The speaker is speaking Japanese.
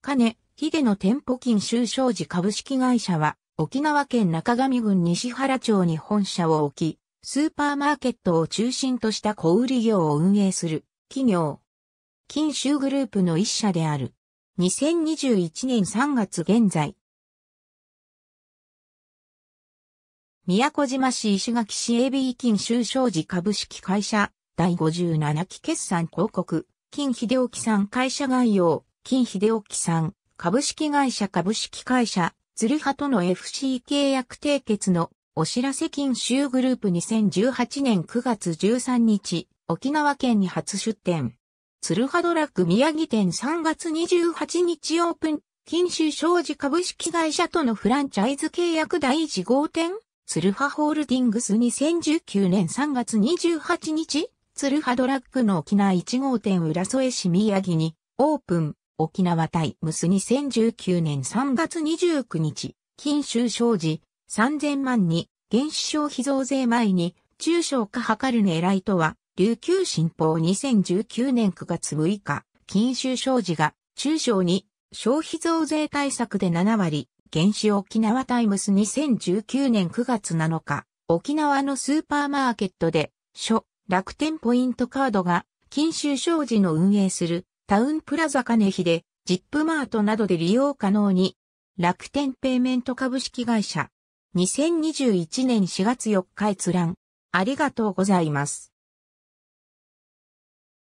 金、秀の店舗金収商時株式会社は、沖縄県中上郡西原町に本社を置き、スーパーマーケットを中心とした小売業を運営する企業。金州グループの一社である。2021年3月現在。宮古島市石垣市 AB 金州商事株式会社第57期決算広告、金秀沖さん会社概要。金秀沖さん、株式会社株式会社、鶴葉との FC 契約締結のお知らせ金州グループ2018年9月13日、沖縄県に初出店。鶴葉ドラッグ宮城店3月28日オープン、金州商事株式会社とのフランチャイズ契約第1号店、鶴葉ホールディングス2019年3月28日、鶴葉ドラッグの沖縄1号店浦添市宮城にオープン。沖縄対ムス2019年3月29日、金州商事3000万に原子消費増税前に中小化図る狙いとは、琉球新報2019年9月6日、金州商事が中小に消費増税対策で7割、原子沖縄タイムス2019年9月7日、沖縄のスーパーマーケットで、諸楽天ポイントカードが、金州商事の運営するタウンプラザ金秀、ジップマートなどで利用可能に、楽天ペイメント株式会社、2021年4月4日閲覧、ありがとうございます。